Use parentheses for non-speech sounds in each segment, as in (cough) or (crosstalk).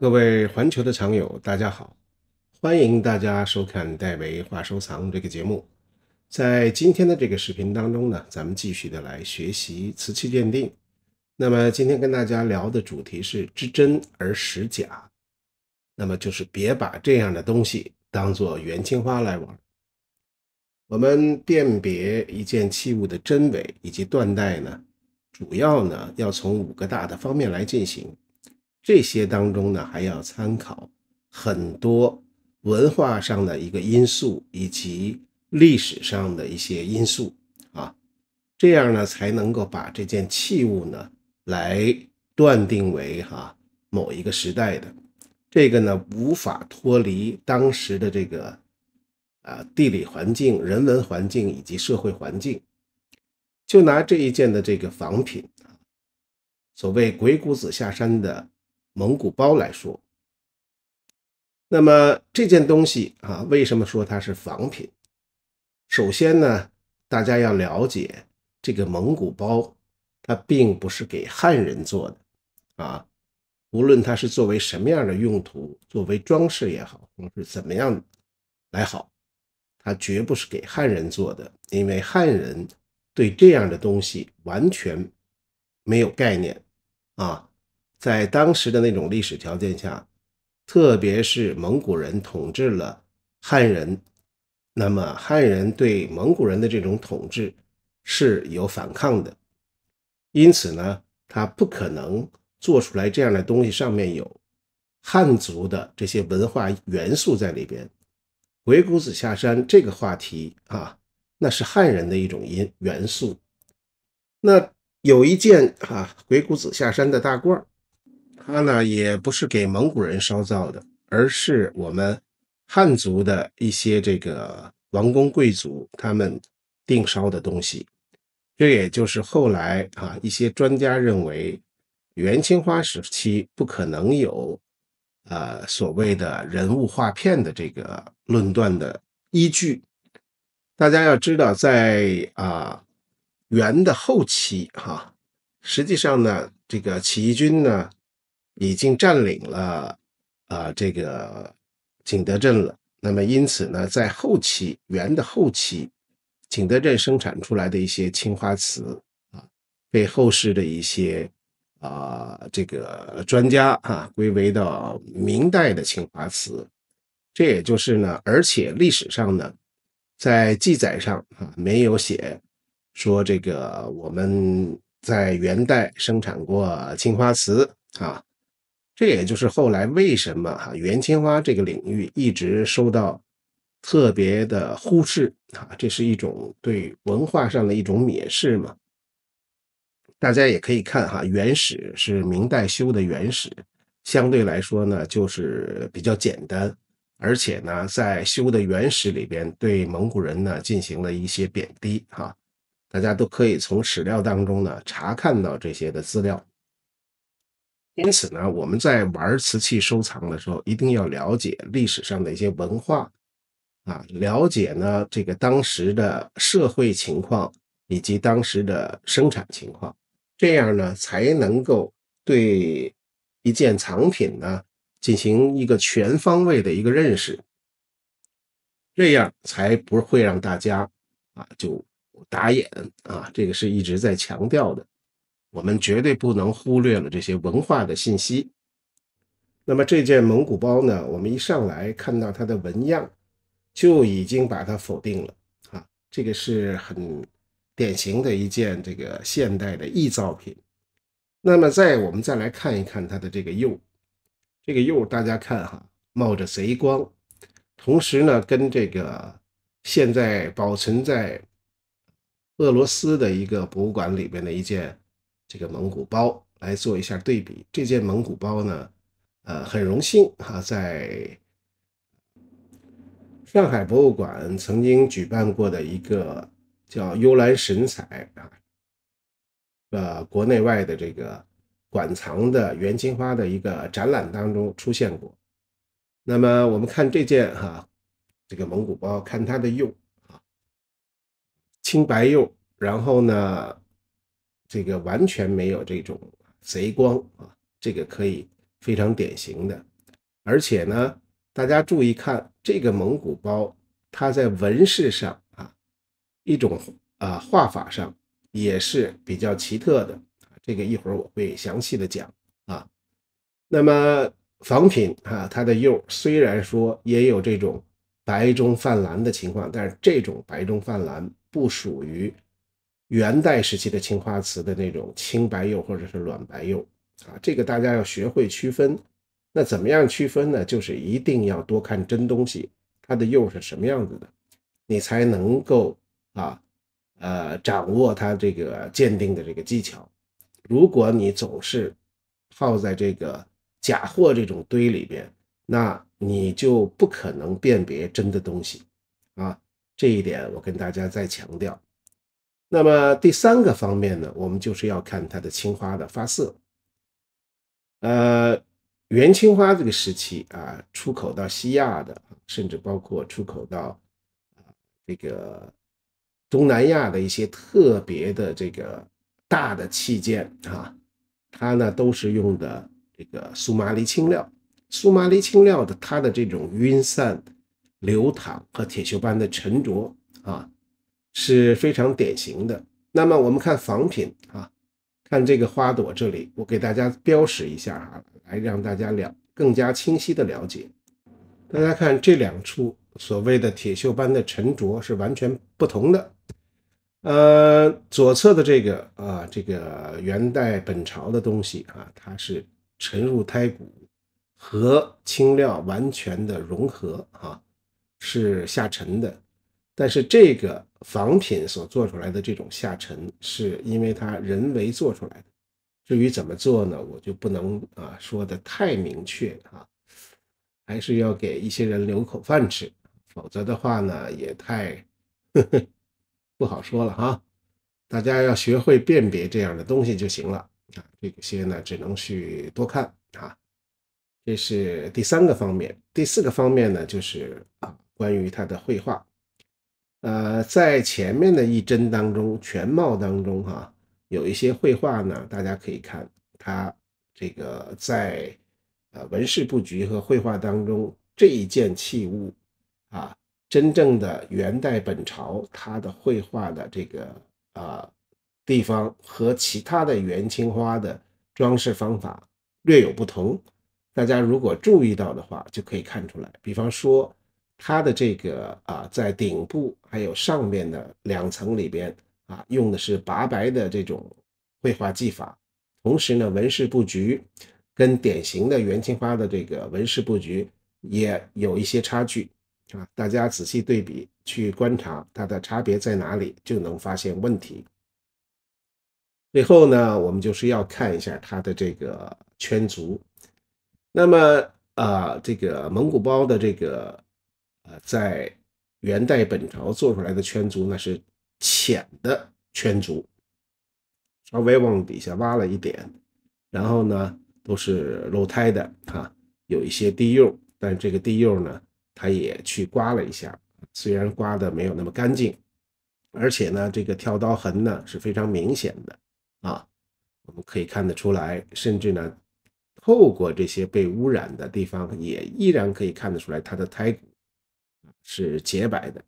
各位环球的藏友，大家好！欢迎大家收看《戴维话收藏》这个节目。在今天的这个视频当中呢，咱们继续的来学习瓷器鉴定。那么今天跟大家聊的主题是知真而识假，那么就是别把这样的东西当做元青花来玩。我们辨别一件器物的真伪以及断代呢，主要呢要从五个大的方面来进行。这些当中呢，还要参考很多文化上的一个因素，以及历史上的一些因素啊，这样呢才能够把这件器物呢来断定为哈某一个时代的。这个呢无法脱离当时的这个啊地理环境、人文环境以及社会环境。就拿这一件的这个仿品，所谓鬼谷子下山的。蒙古包来说，那么这件东西啊，为什么说它是仿品？首先呢，大家要了解这个蒙古包，它并不是给汉人做的啊。无论它是作为什么样的用途，作为装饰也好，或是怎么样来好，它绝不是给汉人做的，因为汉人对这样的东西完全没有概念啊。在当时的那种历史条件下，特别是蒙古人统治了汉人，那么汉人对蒙古人的这种统治是有反抗的，因此呢，他不可能做出来这样的东西，上面有汉族的这些文化元素在里边。鬼谷子下山这个话题啊，那是汉人的一种因元素。那有一件啊，鬼谷子下山的大褂儿。它呢也不是给蒙古人烧造的，而是我们汉族的一些这个王公贵族他们定烧的东西。这也就是后来啊一些专家认为元青花时期不可能有呃所谓的人物画片的这个论断的依据。大家要知道，在啊元的后期哈，实际上呢这个起义军呢。已经占领了啊，这个景德镇了。那么因此呢，在后期元的后期，景德镇生产出来的一些青花瓷啊，被后世的一些啊这个专家啊归为到明代的青花瓷。这也就是呢，而且历史上呢，在记载上啊没有写说这个我们在元代生产过青花瓷啊。这也就是后来为什么哈元青花这个领域一直受到特别的忽视啊，这是一种对文化上的一种蔑视嘛。大家也可以看哈，元史是明代修的元史，相对来说呢就是比较简单，而且呢在修的元史里边对蒙古人呢进行了一些贬低哈，大家都可以从史料当中呢查看到这些的资料。因此呢，我们在玩瓷器收藏的时候，一定要了解历史上的一些文化，啊，了解呢这个当时的社会情况以及当时的生产情况，这样呢才能够对一件藏品呢进行一个全方位的一个认识，这样才不会让大家啊就打眼啊，这个是一直在强调的。我们绝对不能忽略了这些文化的信息。那么这件蒙古包呢？我们一上来看到它的纹样，就已经把它否定了啊！这个是很典型的一件这个现代的臆造品。那么再我们再来看一看它的这个釉，这个釉大家看哈，冒着贼光，同时呢，跟这个现在保存在俄罗斯的一个博物馆里边的一件。这个蒙古包来做一下对比。这件蒙古包呢，呃，很荣幸哈，在上海博物馆曾经举办过的一个叫“幽兰神彩”啊，呃，国内外的这个馆藏的元青花的一个展览当中出现过。那么我们看这件哈，这个蒙古包，看它的釉啊，青白釉，然后呢。这个完全没有这种贼光啊，这个可以非常典型的，而且呢，大家注意看这个蒙古包，它在纹饰上啊，一种啊画法上也是比较奇特的，这个一会儿我会详细的讲啊。那么仿品啊，它的釉虽然说也有这种白中泛蓝的情况，但是这种白中泛蓝不属于。元代时期的青花瓷的那种青白釉或者是卵白釉啊，这个大家要学会区分。那怎么样区分呢？就是一定要多看真东西，它的釉是什么样子的，你才能够啊呃掌握它这个鉴定的这个技巧。如果你总是泡在这个假货这种堆里边，那你就不可能辨别真的东西啊。这一点我跟大家再强调。那么第三个方面呢，我们就是要看它的青花的发色。呃，元青花这个时期啊，出口到西亚的，甚至包括出口到这个东南亚的一些特别的这个大的器件啊，它呢都是用的这个苏麻离青料。苏麻离青料的它的这种晕散、流淌和铁锈斑的沉着啊。是非常典型的。那么我们看仿品啊，看这个花朵这里，我给大家标识一下啊，来让大家了更加清晰的了解。大家看这两处所谓的铁锈斑的沉着是完全不同的。呃，左侧的这个啊，这个元代本朝的东西啊，它是沉入胎骨和青料完全的融合啊，是下沉的。但是这个仿品所做出来的这种下沉，是因为它人为做出来的。至于怎么做呢，我就不能啊说的太明确啊，还是要给一些人留口饭吃，否则的话呢，也太 (laughs) 不好说了哈。大家要学会辨别这样的东西就行了啊，这些呢只能去多看啊。这是第三个方面，第四个方面呢，就是啊关于他的绘画。呃，在前面的一帧当中，全貌当中哈，有一些绘画呢，大家可以看它这个在呃纹饰布局和绘画当中，这一件器物啊，真正的元代本朝它的绘画的这个呃地方和其他的元青花的装饰方法略有不同，大家如果注意到的话，就可以看出来，比方说。它的这个啊，在顶部还有上面的两层里边啊，用的是拔白的这种绘画技法，同时呢，纹饰布局跟典型的元青花的这个纹饰布局也有一些差距啊。大家仔细对比去观察它的差别在哪里，就能发现问题。最后呢，我们就是要看一下它的这个圈足。那么啊，这个蒙古包的这个。在元代本朝做出来的圈足，那是浅的圈足，稍微往底下挖了一点，然后呢都是露胎的啊，有一些地釉，但这个地釉呢，它也去刮了一下，虽然刮的没有那么干净，而且呢，这个跳刀痕呢是非常明显的啊，我们可以看得出来，甚至呢，透过这些被污染的地方，也依然可以看得出来它的胎骨。是洁白的，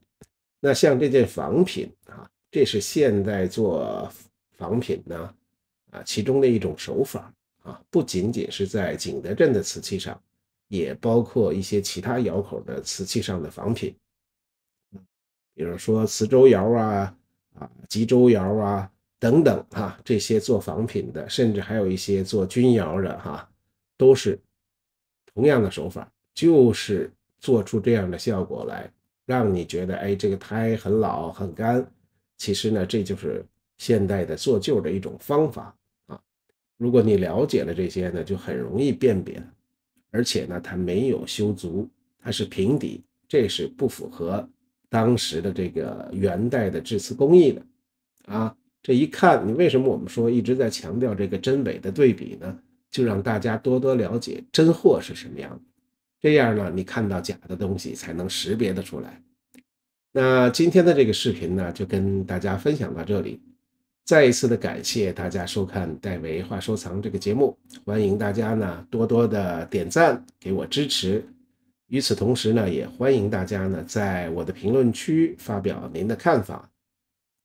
那像这件仿品啊，这是现代做仿品呢啊其中的一种手法啊，不仅仅是在景德镇的瓷器上，也包括一些其他窑口的瓷器上的仿品，比如说磁州窑啊啊、吉州窑啊等等啊，这些做仿品的，甚至还有一些做钧窑的哈，都是同样的手法，就是。做出这样的效果来，让你觉得哎，这个胎很老很干。其实呢，这就是现代的做旧的一种方法啊。如果你了解了这些呢，就很容易辨别而且呢，它没有修足，它是平底，这是不符合当时的这个元代的制瓷工艺的啊。这一看，你为什么我们说一直在强调这个真伪的对比呢？就让大家多多了解真货是什么样的。这样呢，你看到假的东西才能识别得出来。那今天的这个视频呢，就跟大家分享到这里。再一次的感谢大家收看《戴维话收藏》这个节目，欢迎大家呢多多的点赞给我支持。与此同时呢，也欢迎大家呢在我的评论区发表您的看法。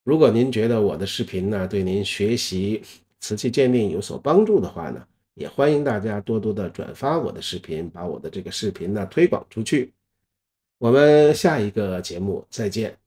如果您觉得我的视频呢对您学习瓷器鉴定有所帮助的话呢。也欢迎大家多多的转发我的视频，把我的这个视频呢推广出去。我们下一个节目再见。